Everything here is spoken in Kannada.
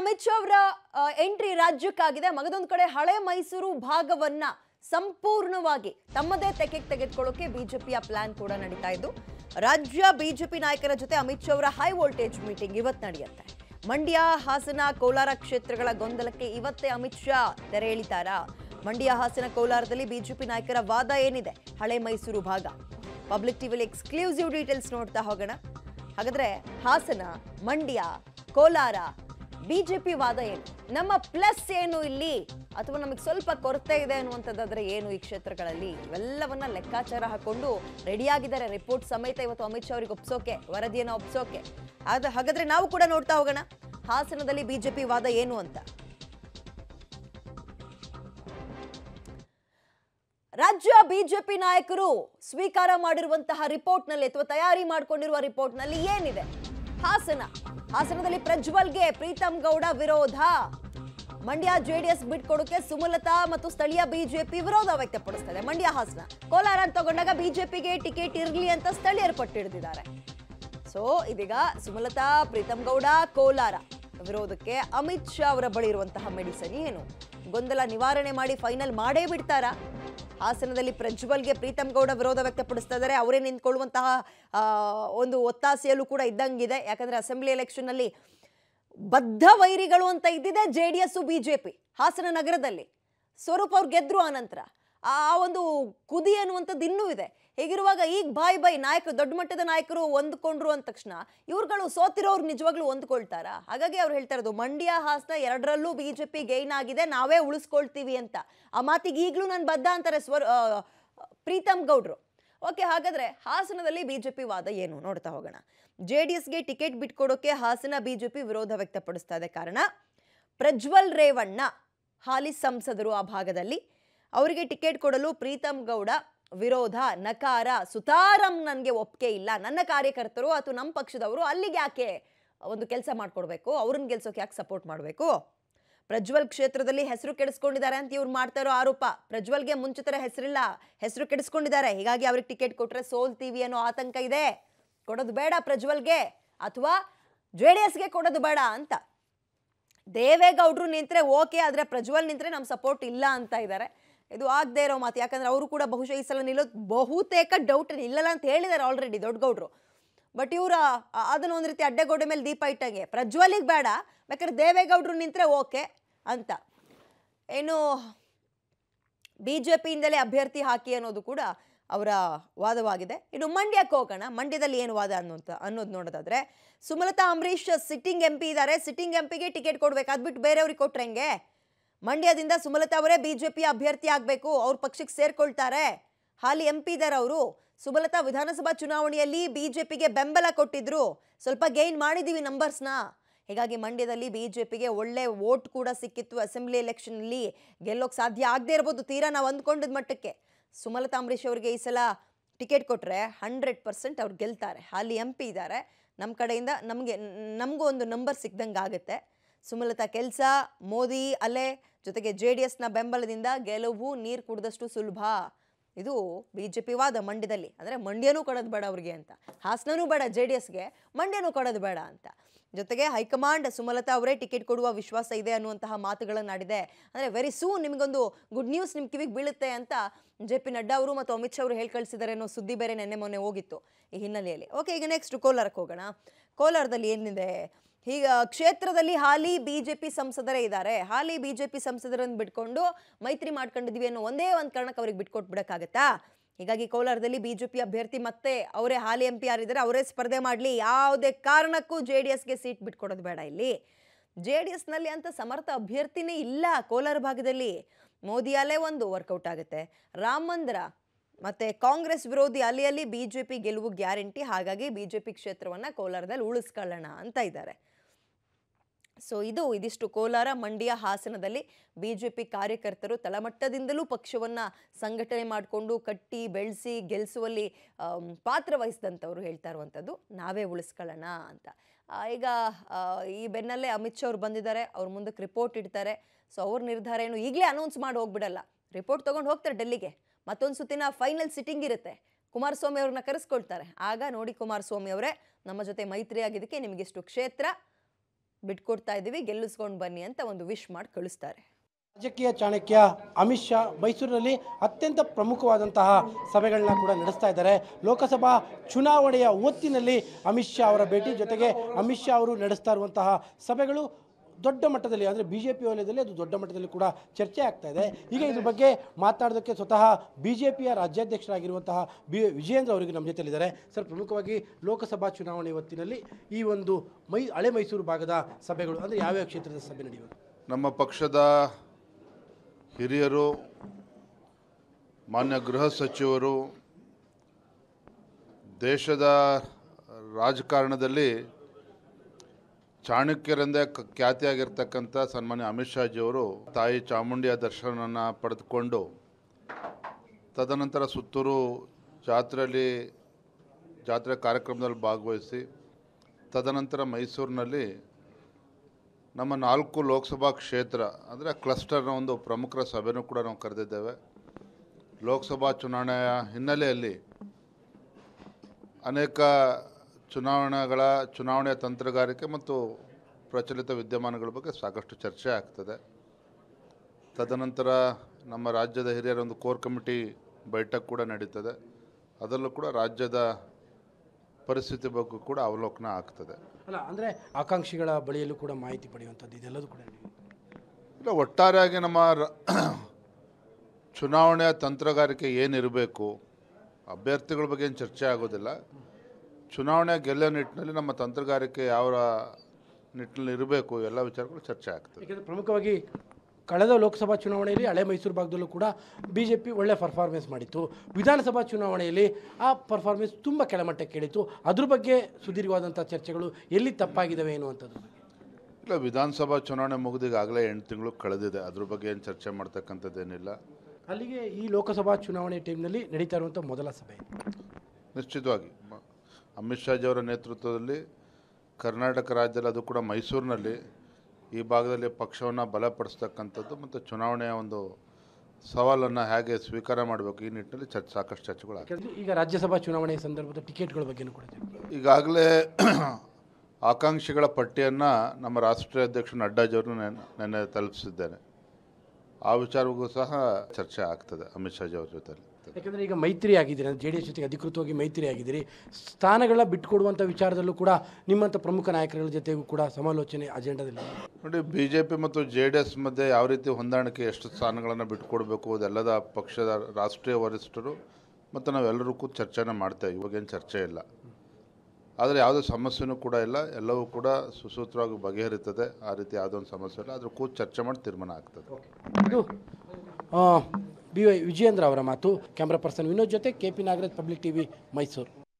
ಅಮಿತ್ ಶಾ ಅವರ ಎಂಟ್ರಿ ರಾಜ್ಯಕ್ಕಾಗಿದೆ ಮಗದೊಂದು ಕಡೆ ಹಳೆ ಮೈಸೂರು ಭಾಗವನ್ನ ಸಂಪೂರ್ಣವಾಗಿ ತಮ್ಮದೇ ತೆಕೆಗೆ ತೆಗೆದುಕೊಳ್ಳೋಕೆ ಬಿಜೆಪಿಯ ಪ್ಲಾನ್ ಕೂಡ ನಡೀತಾ ಇದ್ದು ರಾಜ್ಯ ಬಿಜೆಪಿ ನಾಯಕರ ಜೊತೆ ಅಮಿತ್ ಶಾ ಅವರ ಹೈ ವೋಲ್ಟೇಜ್ ಮೀಟಿಂಗ್ ಇವತ್ತು ನಡೆಯುತ್ತೆ ಮಂಡ್ಯ ಹಾಸನ ಕೋಲಾರ ಕ್ಷೇತ್ರಗಳ ಗೊಂದಲಕ್ಕೆ ಇವತ್ತೇ ಅಮಿತ್ ಶಾ ತೆರೆ ಎಳಿತಾರಾ ಮಂಡ್ಯ ಹಾಸನ ಕೋಲಾರದಲ್ಲಿ ಬಿಜೆಪಿ ನಾಯಕರ ವಾದ ಏನಿದೆ ಹಳೆ ಮೈಸೂರು ಭಾಗ ಪಬ್ಲಿಕ್ ಟಿವಿಲಿ ಎಕ್ಸ್ಕ್ಲೂಸಿವ್ ಡೀಟೇಲ್ಸ್ ನೋಡ್ತಾ ಹೋಗೋಣ ಹಾಗಾದ್ರೆ ಹಾಸನ ಮಂಡ್ಯ ಕೋಲಾರ ಬಿಜೆಪಿ ವಾದ ಏನು ನಮ್ಮ ಪ್ಲಸ್ ಏನು ಇಲ್ಲಿ ಅಥವಾ ನಮಗೆ ಸ್ವಲ್ಪ ಕೊರತೆ ಇದೆ ಅನ್ನುವಂಥದ್ದಾದ್ರೆ ಏನು ಈ ಕ್ಷೇತ್ರಗಳಲ್ಲಿ ಇವೆಲ್ಲವನ್ನ ಲೆಕ್ಕಾಚಾರ ಹಾಕೊಂಡು ರೆಡಿಯಾಗಿದ್ದಾರೆ ರಿಪೋರ್ಟ್ ಸಮೇತ ಇವತ್ತು ಅಮಿತ್ ಶಾ ಅವರಿಗೆ ಒಪ್ಸೋಕೆ ವರದಿಯನ್ನು ಒಪ್ಸೋಕೆ ಅದ ಹಾಗಾದ್ರೆ ನಾವು ಕೂಡ ನೋಡ್ತಾ ಹೋಗೋಣ ಹಾಸನದಲ್ಲಿ ಬಿಜೆಪಿ ವಾದ ಏನು ಅಂತ ರಾಜ್ಯ ಬಿಜೆಪಿ ನಾಯಕರು ಸ್ವೀಕಾರ ಮಾಡಿರುವಂತಹ ರಿಪೋರ್ಟ್ನಲ್ಲಿ ಅಥವಾ ತಯಾರಿ ಮಾಡಿಕೊಂಡಿರುವ ರಿಪೋರ್ಟ್ನಲ್ಲಿ ಏನಿದೆ ಹಾಸನ ಹಾಸನದಲ್ಲಿ ಪ್ರಜ್ವಲ್ಗೆ ಪ್ರೀತಂ ಗೌಡ ವಿರೋಧ ಮಂಡ್ಯ ಜೆಡಿಎಸ್ ಬಿಟ್ಕೊಡೋಕೆ ಸುಮಲತಾ ಮತ್ತು ಸ್ಥಳೀಯ ಬಿಜೆಪಿ ವಿರೋಧ ವ್ಯಕ್ತಪಡಿಸ್ತಾರೆ ಮಂಡ್ಯ ಹಾಸನ ಕೋಲಾರ ಅಂತ ತಗೊಂಡಾಗ ಬಿಜೆಪಿಗೆ ಟಿಕೆಟ್ ಇರಲಿ ಅಂತ ಸ್ಥಳೀಯರು ಪಟ್ಟಿಡಿದಿದ್ದಾರೆ ಸೊ ಇದೀಗ ಸುಮಲತಾ ಪ್ರೀತಂ ಗೌಡ ಕೋಲಾರ ವಿರೋಧಕ್ಕೆ ಅಮಿತ್ ಶಾ ಅವರ ಬಳಿ ಇರುವಂತಹ ಮೆಡಿಸನ್ ಏನು ಗೊಂದಲ ನಿವಾರಣೆ ಮಾಡಿ ಫೈನಲ್ ಮಾಡೇ ಬಿಡ್ತಾರಾ ಹಾಸನದಲ್ಲಿ ಪ್ರಜ್ವಲ್ಗೆ ಪ್ರೀತಮ್ ಗೌಡ ವಿರೋಧ ವ್ಯಕ್ತಪಡಿಸ್ತಾ ಇದ್ದಾರೆ ಅವರೇ ನಿಂತ್ಕೊಳ್ಳುವಂತಹ ಒಂದು ಒತ್ತಾಸೆಯಲ್ಲೂ ಕೂಡ ಇದ್ದಂಗಿದೆ ಯಾಕಂದರೆ ಅಸೆಂಬ್ಲಿ ಎಲೆಕ್ಷನ್ನಲ್ಲಿ ಬದ್ಧ ವೈರಿಗಳು ಅಂತ ಇದ್ದಿದೆ J D S B J P Hassan ನಗರದಲ್ಲಿ ಸ್ವರೂಪ್ ಅವ್ರು ಗೆದ್ರು ಆನಂತರ ಆ ಒಂದು ಕುದಿ ಅನ್ನುವಂಥದ್ದು ಇನ್ನೂ ಇದೆ ಹೀಗಿರುವಾಗ ಈಗ ಬಾಯ್ ಬಾಯ್ ನಾಯಕರು ದೊಡ್ಡ ಮಟ್ಟದ ನಾಯಕರು ಹೊಂದ್ಕೊಂಡ್ರು ಅಂದ ತಕ್ಷಣ ಇವ್ರುಗಳು ಸೋತಿರೋರು ನಿಜವಾಗ್ಲೂ ಹೊಂದ್ಕೊಳ್ತಾರಾ ಹಾಗಾಗಿ ಅವ್ರು ಹೇಳ್ತಾ ಇರೋದು ಮಂಡ್ಯ ಹಾಸನ ಎರಡರಲ್ಲೂ ಬಿ ಜೆ ಪಿ ಗೈನ್ ಆಗಿದೆ ನಾವೇ ಉಳಿಸ್ಕೊಳ್ತೀವಿ ಅಂತ ಆ ಮಾತಿಗೆ ಈಗಲೂ ನಾನು ಬದ್ಧ ಅಂತಾರೆ ಸ್ವರ್ ಪ್ರೀತಮ್ ಗೌಡ್ರು ಓಕೆ ಹಾಗಾದರೆ ಹಾಸನದಲ್ಲಿ ಬಿ ಜೆ ಪಿ ವಾದ ಏನು ನೋಡ್ತಾ ಹೋಗೋಣ ಜೆ ಡಿ ಎಸ್ಗೆ ಟಿಕೆಟ್ ಬಿಟ್ಕೊಡೋಕೆ ಹಾಸನ ಬಿ ಜೆ ಪಿ ವಿರೋಧ ವ್ಯಕ್ತಪಡಿಸ್ತಾ ಇದೆ ಕಾರಣ ಪ್ರಜ್ವಲ್ ರೇವಣ್ಣ ಹಾಲಿ ಸಂಸದರು ಆ ಭಾಗದಲ್ಲಿ ಅವರಿಗೆ ಟಿಕೆಟ್ ಕೊಡಲು ಪ್ರೀತಮ್ ಗೌಡ ವಿರೋಧ ನಕಾರ ಸುತಾರಂ ನನಗೆ ಒಪ್ಪಿಗೆ ಇಲ್ಲ ನನ್ನ ಕಾರ್ಯಕರ್ತರು ಅಥವಾ ನಮ್ಮ ಪಕ್ಷದವರು ಅಲ್ಲಿಗೆ ಯಾಕೆ ಒಂದು ಕೆಲಸ ಮಾಡ್ಕೊಡ್ಬೇಕು ಅವ್ರನ್ನ ಗೆಲ್ಸೋಕೆ ಯಾಕೆ ಸಪೋರ್ಟ್ ಮಾಡಬೇಕು ಪ್ರಜ್ವಲ್ ಕ್ಷೇತ್ರದಲ್ಲಿ ಹೆಸರು ಕೆಡಿಸ್ಕೊಂಡಿದ್ದಾರೆ ಅಂತ ಇವ್ರು ಮಾಡ್ತಾ ಇರೋ ಆರೋಪ ಪ್ರಜ್ವಲ್ಗೆ ಮುಂಚಿತರ ಹೆಸರಿಲ್ಲ ಹೆಸರು ಕೆಡಿಸ್ಕೊಂಡಿದ್ದಾರೆ ಹೀಗಾಗಿ ಅವ್ರಿಗೆ ಟಿಕೆಟ್ ಕೊಟ್ಟರೆ ಸೋಲ್ತೀವಿ ಅನ್ನೋ ಆತಂಕ ಇದೆ ಕೊಡೋದು ಬೇಡ ಪ್ರಜ್ವಲ್ಗೆ ಅಥವಾ ಜೆ ಡಿ ಎಸ್ಗೆ ಕೊಡೋದು ಬೇಡ ಅಂತ ದೇವೇಗೌಡ್ರು ನಿಂತರೆ ಓಕೆ ಆದರೆ ಪ್ರಜ್ವಲ್ ನಿಂತರೆ ನಮ್ಮ ಸಪೋರ್ಟ್ ಇಲ್ಲ ಅಂತ ಇದ್ದಾರೆ ಇದು ಆಗದೇ ಇರೋ ಮಾತು ಯಾಕಂದ್ರೆ ಅವರು ಕೂಡ ಬಹುಶಃ ಈ ಸಲ ನಿಲ್ಲೋದು ಬಹುತೇಕ ಡೌಟ್ ನಿಲ್ಲಲ್ಲ ಅಂತ ಹೇಳಿದ್ದಾರೆ ಆಲ್ರೆಡಿ ಗೌಡ್ರು ಬಟ್ ಇವರ ಅದನ್ನು ಒಂದು ರೀತಿ ಅಡ್ಡಗೋಡೆ ಮೇಲೆ ದೀಪ ಇಟ್ಟಂಗೆ ಪ್ರಜ್ವಲಿಗೆ ಬೇಡ ಯಾಕಂದ್ರೆ ದೇವೇಗೌಡರು ನಿಂತರೆ ಓಕೆ ಅಂತ ಏನು ಬಿ ಜೆ ಪಿಯಿಂದಲೇ ಅಭ್ಯರ್ಥಿ ಹಾಕಿ ಅನ್ನೋದು ಕೂಡ ಅವರ ವಾದವಾಗಿದೆ ಇನ್ನು ಮಂಡ್ಯಕ್ಕೆ ಹೋಗೋಣ ಮಂಡ್ಯದಲ್ಲಿ ಏನು ವಾದ ಅನ್ನೋದು ಅನ್ನೋದು ನೋಡೋದಾದ್ರೆ Sumalatha Ambareesh sitting M P ಇದ್ದಾರೆ ಸಿಟ್ಟಿಂಗ್ ಎಂ ಪಿಗೆ ಟಿಕೆಟ್ ಕೊಡ್ಬೇಕು ಅದು ಬಿಟ್ಟು ಬೇರೆಯವ್ರಿಗೆ ಕೊಟ್ರೆ ಹೆಂಗೆ ಮಂಡ್ಯದಿಂದ ಸುಮಲತಾ ಅವರೇ ಬಿಜೆಪಿ ಅಭ್ಯರ್ಥಿ ಆಗಬೇಕು ಅವ್ರ ಪಕ್ಷಕ್ಕೆ ಸೇರ್ಕೊಳ್ತಾರೆ ಹಾಲಿ ಎಂ ಪಿ ಇದ್ದಾರೆ ಅವರು ಸುಮಲತಾ ವಿಧಾನಸಭಾ ಚುನಾವಣೆಯಲ್ಲಿ ಪಿಗೆ ಬೆಂಬಲ ಕೊಟ್ಟಿದ್ರು ಸ್ವಲ್ಪ ಗೈನ್ ಮಾಡಿದ್ದೀವಿ ನಂಬರ್ಸ್ನ ಹೀಗಾಗಿ ಮಂಡ್ಯದಲ್ಲಿ ಬಿಜೆಪಿಗೆ ಒಳ್ಳೆ ವೋಟ್ ಕೂಡ ಸಿಕ್ಕಿತ್ತು ಅಸೆಂಬ್ಲಿ ಎಲೆಕ್ಷನಲ್ಲಿ ಗೆಲ್ಲೋಕೆ ಸಾಧ್ಯ ಆಗದೇ ಇರ್ಬೋದು ತೀರಾ ನಾವು ಅಂದ್ಕೊಂಡಿದ್ದ ಮಟ್ಟಕ್ಕೆ ಸುಮಲತಾ ಅಂಬರೀಷ್ ಅವರಿಗೆ ಈ ಸಲ ಟಿಕೆಟ್ ಕೊಟ್ಟರೆ ಹಂಡ್ರೆಡ್ ಪರ್ಸೆಂಟ್ ಅವ್ರು ಗೆಲ್ತಾರೆ ಹಾಲಿ ಎಂ ಪಿ ಇದ್ದಾರೆ ನಮ್ಮ ಕಡೆಯಿಂದ ನಮಗೆ ನಮಗೂ ಒಂದು ನಂಬರ್ ಸಿಕ್ಕದಂಗೆ ಆಗುತ್ತೆ ಸುಮಲತಾ ಕೆಲಸ ಮೋದಿ ಅಲೆ ಜೊತೆಗೆ ಜೆ ಡಿ ಎಸ್ನ ಬೆಂಬಲದಿಂದ ಗೆಲುವು ನೀರು ಕುಡಿದಷ್ಟು ಸುಲಭ ಇದು ಬಿ ಜೆ ವಾದ ಮಂಡ್ಯದಲ್ಲಿ ಅಂದರೆ ಮಂಡ್ಯನೂ ಕೊಡೋದು ಬೇಡ ಅವ್ರಿಗೆ ಅಂತ ಹಾಸನೂ ಬೇಡ ಜೆ ಡಿ ಎಸ್ಗೆ ಮಂಡ್ಯನೂ ಕೊಡೋದು ಬೇಡ ಅಂತ ಜೊತೆಗೆ ಹೈಕಮಾಂಡ್ ಸುಮಲತಾ ಅವರೇ ಟಿಕೆಟ್ ಕೊಡುವ ವಿಶ್ವಾಸ ಇದೆ ಅನ್ನುವಂತಹ ಮಾತುಗಳನ್ನು ಆಡಿದೆ ಅಂದರೆ ವೆರಿ ಸೂನ್ ನಿಮಗೊಂದು ಗುಡ್ ನ್ಯೂಸ್ ನಿಮ್ಮ ಕಿವಿಗೆ ಬೀಳುತ್ತೆ ಅಂತ ಜೆ ಪಿ ನಡ್ಡಾ ಅವರು ಮತ್ತು ಅಮಿತ್ ಶಾ ಅವರು ಹೇಳಿ ಅನ್ನೋ ಸುದ್ದಿ ಬೇರೆ ನೆನ್ನೆ ಮೊನ್ನೆ ಹೋಗಿತ್ತು ಈ ಹಿನ್ನೆಲೆಯಲ್ಲಿ ಓಕೆ ಈಗ ನೆಕ್ಸ್ಟ್ ಕೋಲಾರಕ್ಕೆ ಹೋಗೋಣ ಕೋಲಾರದಲ್ಲಿ ಏನಿದೆ ಹೀಗ ಕ್ಷೇತ್ರದಲ್ಲಿ ಹಾಲಿ ಬಿಜೆಪಿ ಸಂಸದರೇ ಇದ್ದಾರೆ ಹಾಲಿ ಬಿಜೆಪಿ ಸಂಸದರನ್ನು ಬಿಟ್ಕೊಂಡು ಮೈತ್ರಿ ಮಾಡ್ಕೊಂಡಿದ್ವಿ ಅನ್ನೋ ಒಂದೇ ಒಂದು ಕಾರಣಕ್ಕೆ ಅವ್ರಿಗೆ ಬಿಟ್ಕೊಟ್ಬಿಡಕ್ಕಾಗತ್ತಾ ಹೀಗಾಗಿ ಕೋಲಾರದಲ್ಲಿ ಬಿಜೆಪಿ ಅಭ್ಯರ್ಥಿ ಮತ್ತೆ ಅವರೇ ಹಾಲಿ ಎಂ ಪಿ ಯಾರಿದ್ದಾರೆ ಅವರೇ ಸ್ಪರ್ಧೆ ಮಾಡಲಿ ಯಾವುದೇ ಕಾರಣಕ್ಕೂ ಜೆ ಡಿ ಎಸ್ಗೆ ಸೀಟ್ ಬಿಟ್ಕೊಡೋದು ಬೇಡ ಇಲ್ಲಿ ಜೆ ಡಿ ಎಸ್ನಲ್ಲಿ ಅಂತ ಸಮರ್ಥ ಅಭ್ಯರ್ಥಿನೇ ಇಲ್ಲ ಕೋಲಾರ ಭಾಗದಲ್ಲಿ ಮೋದಿ ಮೋದಿಯಲ್ಲೇ ಒಂದು ವರ್ಕೌಟ್ ಆಗುತ್ತೆ ರಾಮ ಮಂದಿರ ಮತ್ತು ಕಾಂಗ್ರೆಸ್ ವಿರೋಧಿ ಅಲೆಯಲ್ಲಿ ಬಿ ಜೆ ಪಿ ಗೆಲುವು ಗ್ಯಾರಂಟಿ ಹಾಗಾಗಿ ಬಿ ಜೆ ಪಿ ಕ್ಷೇತ್ರವನ್ನು ಕೋಲಾರದಲ್ಲಿ ಉಳಿಸ್ಕೊಳ್ಳೋಣ ಅಂತ ಇದ್ದಾರೆ ಸೊ ಇದು ಇದಿಷ್ಟು ಕೋಲಾರ ಮಂಡ್ಯ ಹಾಸನದಲ್ಲಿ ಬಿ ಜೆ ಪಿ ಕಾರ್ಯಕರ್ತರು ತಳಮಟ್ಟದಿಂದಲೂ ಪಕ್ಷವನ್ನು ಸಂಘಟನೆ ಮಾಡಿಕೊಂಡು ಕಟ್ಟಿ ಬೆಳೆಸಿ ಗೆಲ್ಲಿಸುವಲ್ಲಿ ಪಾತ್ರ ವಹಿಸಿದಂಥವ್ರು ಹೇಳ್ತಾ ಇರುವಂಥದ್ದು ನಾವೇ ಉಳಿಸ್ಕೊಳ್ಳೋಣ ಅಂತ ಈಗ ಈ ಬೆನ್ನಲ್ಲೇ ಅಮಿತ್ ಶಾ ಅವರು ಬಂದಿದ್ದಾರೆ ಅವ್ರ ಮುಂದಕ್ಕೆ ರಿಪೋರ್ಟ್ ಇಡ್ತಾರೆ ಸೊ ಅವ್ರ ನಿರ್ಧಾರ ಏನು ಈಗಲೇ ಅನೌನ್ಸ್ ಮಾಡಿ ಹೋಗ್ಬಿಡಲ್ಲ ರಿಪೋರ್ಟ್ ತೊಗೊಂಡು ಹೋಗ್ತಾರೆ ಡೆಲ್ಲಿಗೆ ಮತ್ತೊಂದು ಸುತ್ತಿನ ಫೈನಲ್ ಸಿಟ್ಟಿಂಗ್ ಇರುತ್ತೆ ಕುಮಾರಸ್ವಾಮಿ ಅವ್ರನ್ನ ಕರೆಸ್ಕೊಳ್ತಾರೆ ಆಗ ನೋಡಿ ಕುಮಾರಸ್ವಾಮಿ ಅವರೇ ನಮ್ಮ ಜೊತೆ ಮೈತ್ರಿಯಾಗಿದ್ದಕ್ಕೆ ನಿಮಗಿಷ್ಟು ಕ್ಷೇತ್ರ ಬಿಟ್ಕೊಡ್ತಾ ಇದ್ದೀವಿ ಗೆಲ್ಲಿಸ್ಕೊಂಡು ಬನ್ನಿ ಅಂತ ಒಂದು ವಿಶ್ ಮಾಡಿ ಕಳಿಸ್ತಾರೆ ರಾಜಕೀಯ ಚಾಣಕ್ಯ ಅಮಿತ್ ಶಾ ಮೈಸೂರಿನಲ್ಲಿ ಅತ್ಯಂತ ಪ್ರಮುಖವಾದಂತಹ ಸಭೆಗಳನ್ನ ಕೂಡ ನಡೆಸ್ತಾ ಇದ್ದಾರೆ ಲೋಕಸಭಾ ಚುನಾವಣೆಯ ಒತ್ತಿನಲ್ಲಿ ಅಮಿತ್ ಶಾ ಅವರ ಭೇಟಿ ಜೊತೆಗೆ ಅಮಿತ್ ಶಾ ಅವರು ನಡೆಸ್ತಾ ಇರುವಂತಹ ಸಭೆಗಳು ದೊಡ್ಡ ಮಟ್ಟದಲ್ಲಿ ಅಂದರೆ ಬಿ ಜೆ ಪಿ ವಲಯದಲ್ಲಿ ಅದು ದೊಡ್ಡ ಮಟ್ಟದಲ್ಲಿ ಕೂಡ ಚರ್ಚೆ ಆಗ್ತಾ ಇದೆ ಈಗ ಇದ್ರ ಬಗ್ಗೆ ಮಾತಾಡೋದಕ್ಕೆ ಸ್ವತಃ ಬಿ ಜೆ ಪಿಯ ರಾಜ್ಯಾಧ್ಯಕ್ಷರಾಗಿರುವಂತಹ ಬಿ ವಿಜಯೇಂದ್ರ ಅವರಿಗೆ ನಮ್ಮ ಜೊತೆಯಲ್ಲಿದ್ದಾರೆ ಸರ್ ಪ್ರಮುಖವಾಗಿ ಲೋಕಸಭಾ ಚುನಾವಣೆ ಹೊತ್ತಿನಲ್ಲಿ ಈ ಒಂದು ಮೈ ಹಳೆ ಮೈಸೂರು ಭಾಗದ ಸಭೆಗಳು ಅಂದರೆ ಯಾವ್ಯಾವ ಕ್ಷೇತ್ರದ ಸಭೆ ನಡೆಯುವ ನಮ್ಮ ಪಕ್ಷದ ಹಿರಿಯರು ಮಾನ್ಯ ಗೃಹ ಸಚಿವರು ದೇಶದ ರಾಜಕಾರಣದಲ್ಲಿ ಚಾಣಕ್ಯರಂದೇ ಖ್ಯಾತಿಯಾಗಿರ್ತಕ್ಕಂಥ ಸನ್ಮಾನ್ಯ ಅಮಿತ್ ಜಿಯವರು ತಾಯಿ ಚಾಮುಂಡಿಯ ದರ್ಶನವನ್ನು ಪಡೆದುಕೊಂಡು ತದನಂತರ ಸುತ್ತೂರು ಜಾತ್ರೆಯಲ್ಲಿ ಜಾತ್ರೆ ಕಾರ್ಯಕ್ರಮದಲ್ಲಿ ಭಾಗವಹಿಸಿ ತದನಂತರ ಮೈಸೂರಿನಲ್ಲಿ ನಮ್ಮ ನಾಲ್ಕು ಲೋಕಸಭಾ ಕ್ಷೇತ್ರ ಅಂದರೆ ಕ್ಲಸ್ಟರ್ನ ಒಂದು ಪ್ರಮುಖರ ಸಭೆಯೂ ಕೂಡ ನಾವು ಕರೆದಿದ್ದೇವೆ ಲೋಕಸಭಾ ಚುನಾವಣೆಯ ಹಿನ್ನೆಲೆಯಲ್ಲಿ ಅನೇಕ ಚುನಾವಣೆಗಳ ಚುನಾವಣೆಯ ತಂತ್ರಗಾರಿಕೆ ಮತ್ತು ಪ್ರಚಲಿತ ವಿದ್ಯಮಾನಗಳ ಬಗ್ಗೆ ಸಾಕಷ್ಟು ಚರ್ಚೆ ಆಗ್ತದೆ ತದನಂತರ ನಮ್ಮ ರಾಜ್ಯದ ಹಿರಿಯರ ಒಂದು ಕೋರ್ ಕಮಿಟಿ ಬೈಠಕ್ ಕೂಡ ನಡೀತದೆ ಅದರಲ್ಲೂ ಕೂಡ ರಾಜ್ಯದ ಪರಿಸ್ಥಿತಿ ಬಗ್ಗೆ ಕೂಡ ಅವಲೋಕನ ಆಗ್ತದೆ ಅಲ್ಲ ಅಂದರೆ ಆಕಾಂಕ್ಷಿಗಳ ಬಳಿಯಲ್ಲೂ ಕೂಡ ಮಾಹಿತಿ ಪಡೆಯುವಂಥದ್ದು ಇದೆಲ್ಲದೂ ಕೂಡ ಇಲ್ಲ ಒಟ್ಟಾರೆಯಾಗಿ ನಮ್ಮ ಚುನಾವಣೆಯ ತಂತ್ರಗಾರಿಕೆ ಏನಿರಬೇಕು ಅಭ್ಯರ್ಥಿಗಳ ಬಗ್ಗೆ ಏನು ಚರ್ಚೆ ಆಗೋದಿಲ್ಲ ಚುನಾವಣೆ ಗೆಲ್ಲೋ ನಿಟ್ಟಿನಲ್ಲಿ ನಮ್ಮ ತಂತ್ರಗಾರಿಕೆ ಯಾವ ನಿಟ್ಟಿನಲ್ಲಿ ಇರಬೇಕು ಎಲ್ಲ ವಿಚಾರಗಳು ಚರ್ಚೆ ಆಗ್ತದೆ ಯಾಕಂದರೆ ಪ್ರಮುಖವಾಗಿ ಕಳೆದ ಲೋಕಸಭಾ ಚುನಾವಣೆಯಲ್ಲಿ ಹಳೆ ಮೈಸೂರು ಭಾಗದಲ್ಲೂ ಕೂಡ ಬಿ ಜೆ ಪಿ ಒಳ್ಳೆಯ ಪರ್ಫಾರ್ಮೆನ್ಸ್ ಮಾಡಿತ್ತು ವಿಧಾನಸಭಾ ಚುನಾವಣೆಯಲ್ಲಿ ಆ ಪರ್ಫಾರ್ಮೆನ್ಸ್ ತುಂಬ ಕೆಳಮಟ್ಟಕ್ಕೆ ಇಳಿತು ಅದ್ರ ಬಗ್ಗೆ ಸುದೀರ್ಘವಾದಂಥ ಚರ್ಚೆಗಳು ಎಲ್ಲಿ ತಪ್ಪಾಗಿದ್ದಾವೆ ಏನು ಬಗ್ಗೆ ಇಲ್ಲ ವಿಧಾನಸಭಾ ಚುನಾವಣೆ ಮುಗಿದಾಗಲೇ ಎಂಟು ತಿಂಗಳು ಕಳೆದಿದೆ ಅದ್ರ ಬಗ್ಗೆ ಏನು ಚರ್ಚೆ ಮಾಡ್ತಕ್ಕಂಥದ್ದೇನಿಲ್ಲ ಅಲ್ಲಿಗೆ ಈ ಲೋಕಸಭಾ ಚುನಾವಣೆ ಟೈಮ್ನಲ್ಲಿ ನಡೀತಾ ಇರುವಂಥ ಮೊದಲ ಸಭೆ ನಿಶ್ಚಿತವಾಗಿ ಅಮಿತ್ ಜಿಯವರ ನೇತೃತ್ವದಲ್ಲಿ ಕರ್ನಾಟಕ ರಾಜ್ಯದಲ್ಲಿ ಅದು ಕೂಡ ಮೈಸೂರಿನಲ್ಲಿ ಈ ಭಾಗದಲ್ಲಿ ಪಕ್ಷವನ್ನು ಬಲಪಡಿಸ್ತಕ್ಕಂಥದ್ದು ಮತ್ತು ಚುನಾವಣೆಯ ಒಂದು ಸವಾಲನ್ನು ಹೇಗೆ ಸ್ವೀಕಾರ ಮಾಡಬೇಕು ಈ ನಿಟ್ಟಿನಲ್ಲಿ ಚರ್ಚೆ ಸಾಕಷ್ಟು ಚರ್ಚೆಗಳು ಈಗ ರಾಜ್ಯಸಭಾ ಚುನಾವಣೆ ಸಂದರ್ಭದ ಟಿಕೆಟ್ಗಳ ಬಗ್ಗೆ ಕೂಡ ಈಗಾಗಲೇ ಆಕಾಂಕ್ಷಿಗಳ ಪಟ್ಟಿಯನ್ನು ನಮ್ಮ ರಾಷ್ಟ್ರೀಯ ಅಧ್ಯಕ್ಷ ನಡ್ಡಾಜಿಯವ್ರನ್ನ ನೆನ್ನೆ ತಲುಪಿಸಿದ್ದೇನೆ ಆ ವಿಚಾರಕ್ಕೂ ಸಹ ಚರ್ಚೆ ಆಗ್ತದೆ ಅಮಿತ್ ಶಾ ಅವ್ರ ಜೊತೆಯಲ್ಲಿ ಆಗ್ತದೆ ಯಾಕಂದರೆ ಈಗ ಮೈತ್ರಿ ಆಗಿದ್ದೀರಿ ಜೆ ಡಿ ಎಸ್ ಜೊತೆಗೆ ಅಧಿಕೃತವಾಗಿ ಮೈತ್ರಿ ಆಗಿದ್ದೀರಿ ಸ್ಥಾನಗಳನ್ನ ಬಿಟ್ಟುಕೊಡುವಂಥ ವಿಚಾರದಲ್ಲೂ ಕೂಡ ನಿಮ್ಮಂಥ ಪ್ರಮುಖ ನಾಯಕರ ಜೊತೆಗೂ ಕೂಡ ಸಮಾಲೋಚನೆ ಅಜೆಂಡಾದಲ್ಲಿ ನೋಡಿ ಬಿ ಜೆ ಪಿ ಮತ್ತು ಜೆ ಡಿ ಎಸ್ ಮಧ್ಯೆ ಯಾವ ರೀತಿ ಹೊಂದಾಣಿಕೆ ಎಷ್ಟು ಸ್ಥಾನಗಳನ್ನು ಬಿಟ್ಟುಕೊಡ್ಬೇಕು ಅದೆಲ್ಲದ ಪಕ್ಷದ ರಾಷ್ಟ್ರೀಯ ವರಿಷ್ಠರು ಮತ್ತು ನಾವೆಲ್ಲರೂ ಕೂಡ ಚರ್ಚೆನ ಮಾಡ್ತೇವೆ ಇವಾಗೇನು ಚರ್ಚೆ ಇಲ್ಲ ಆದರೆ ಯಾವುದೇ ಸಮಸ್ಯೆನೂ ಕೂಡ ಇಲ್ಲ ಎಲ್ಲವೂ ಕೂಡ ಸುಸೂತ್ರವಾಗಿ ಬಗೆಹರಿತದೆ ಆ ರೀತಿ ಯಾವುದೋ ಒಂದು ಸಮಸ್ಯೆ ಇಲ್ಲ ಅದ್ರ ಕೂತು ಚರ್ಚೆ ಮಾಡಿ ತೀರ್ಮಾನ ಆಗ್ತದೆ ಬಿ ವೈ ವಿಜಯೇಂದ್ರ ಅವರ ಮಾತು ಕ್ಯಾಮ್ರಾ ಪರ್ಸನ್ ವಿನೋದ್ ಜೊತೆ KP Nagaraj public TV Mysuru